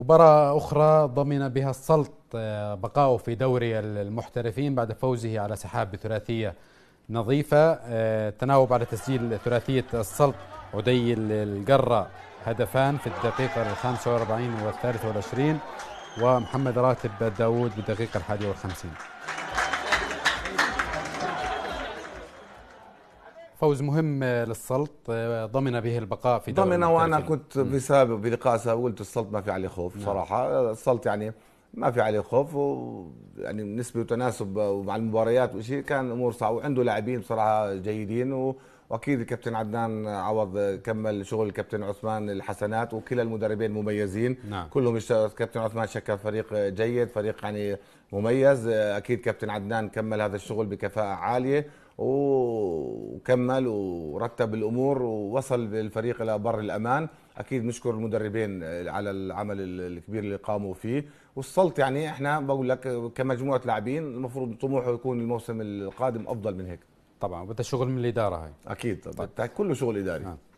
مباراة أخرى ضمن بها السلط آه، بقاؤه في دوري المحترفين بعد فوزه على سحاب بثلاثية نظيفة آه، تناوب على تسجيل ثلاثية السلط عدي القرة هدفان في الدقيقة الخامسة والأربعين والثالثة والعشرين ومحمد راتب داوود بالدقيقة الحادية والخمسين فوز مهم للسلط آه، ضمن به البقاء في ضمن وانا كنت بسبب بلقاء سابق قلت السلط ما في عليه خوف نعم. صراحه السلط يعني ما في عليه خوف ويعني نسبه وتناسب ومع المباريات وشيء كان امور صعبه وعنده لاعبين بصراحه جيدين و واكيد الكابتن عدنان عوض كمل شغل الكابتن عثمان الحسنات وكلا المدربين مميزين نعم. كلهم كابتن عثمان شكل فريق جيد فريق يعني مميز اكيد كابتن عدنان كمل هذا الشغل بكفاءه عاليه وكمل ورتب الامور ووصل بالفريق الى بر الامان اكيد نشكر المدربين على العمل الكبير اللي قاموا فيه وصلت يعني احنا بقول لك كمجموعه لاعبين المفروض طموحه يكون الموسم القادم افضل من هيك طبعا بدها شغل من الاداره هاي اكيد طبعا طيب. كله شغل اداري آه.